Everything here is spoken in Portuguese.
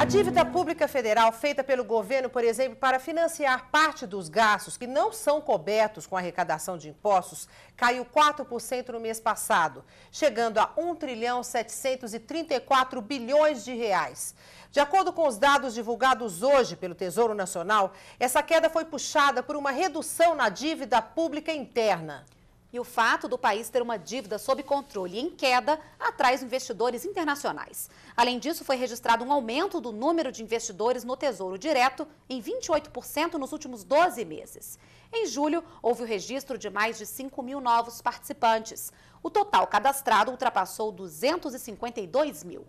A dívida pública federal feita pelo governo, por exemplo, para financiar parte dos gastos que não são cobertos com arrecadação de impostos, caiu 4% no mês passado, chegando a 1 trilhão 734 bilhões de reais. De acordo com os dados divulgados hoje pelo Tesouro Nacional, essa queda foi puxada por uma redução na dívida pública interna. E o fato do país ter uma dívida sob controle em queda atrai investidores internacionais. Além disso, foi registrado um aumento do número de investidores no Tesouro Direto em 28% nos últimos 12 meses. Em julho, houve o registro de mais de 5 mil novos participantes. O total cadastrado ultrapassou 252 mil.